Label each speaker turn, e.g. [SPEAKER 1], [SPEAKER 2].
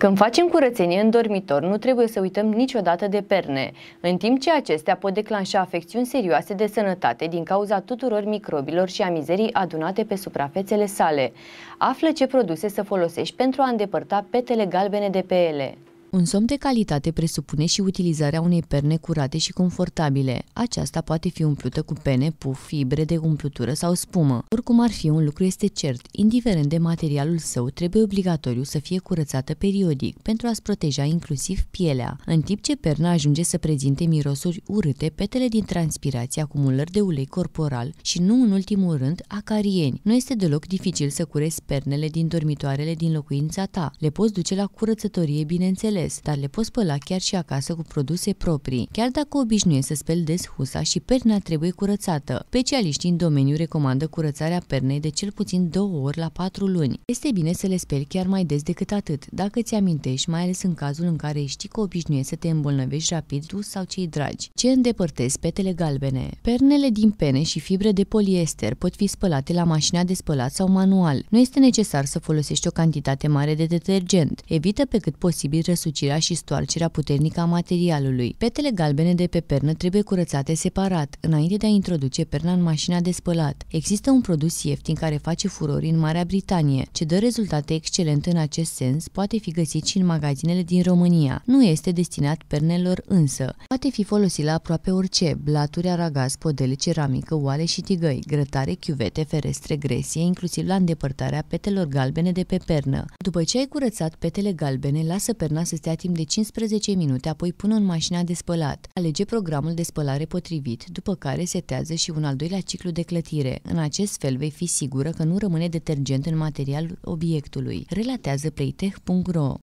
[SPEAKER 1] Când facem curățenie în dormitor, nu trebuie să uităm niciodată de perne, în timp ce acestea pot declanșa afecțiuni serioase de sănătate din cauza tuturor microbilor și a mizerii adunate pe suprafețele sale. Află ce produse să folosești pentru a îndepărta petele galbene de pe ele. Un somn de calitate presupune și utilizarea unei perne curate și confortabile. Aceasta poate fi umplută cu pene, puf, fibre de umplutură sau spumă. Oricum ar fi, un lucru este cert. Indiferent de materialul său, trebuie obligatoriu să fie curățată periodic pentru a-ți proteja inclusiv pielea. În timp ce perna ajunge să prezinte mirosuri urâte, petele din transpirație, acumulări de ulei corporal și nu în ultimul rând acarieni. Nu este deloc dificil să curezi pernele din dormitoarele din locuința ta. Le poți duce la curățătorie, bineînțeles înțeles, dar le poți spăla chiar și acasă cu produse proprii. Chiar dacă obișnuiești să speli des husa și perna trebuie curățată. Specialiștii în domeniu recomandă curățarea pernei de cel puțin două ori la patru luni. Este bine să le speli chiar mai des decât atât, dacă ți amintești, mai ales în cazul în care știi că obișnuiești să te îmbolnăvești rapid tu sau cei dragi. Ce îndepărtezi petele galbene? Pernele din pene și fibre de poliester pot fi spălate la mașina de spălat sau manual. Nu este necesar să folosești o cantitate mare de detergent. Evită pe cât posibil răsuflarea răsucirea și stoarcerea puternică a materialului. Petele galbene de pe pernă trebuie curățate separat, înainte de a introduce perna în mașina de spălat. Există un produs ieftin care face furori în Marea Britanie, ce dă rezultate excelente în acest sens, poate fi găsit și în magazinele din România. Nu este destinat pernelor însă. Poate fi folosit la aproape orice, blaturi, aragaz, podele, ceramică, oale și tigăi, grătare, chiuvete, ferestre, gresie, inclusiv la îndepărtarea petelor galbene de pe pernă. După ce ai curățat petele galbene, lasă perna să stea timp de 15 minute, apoi pun în mașina de spălat. Alege programul de spălare potrivit, după care setează și un al doilea ciclu de clătire. În acest fel vei fi sigură că nu rămâne detergent în materialul obiectului. Relatează playtech.ro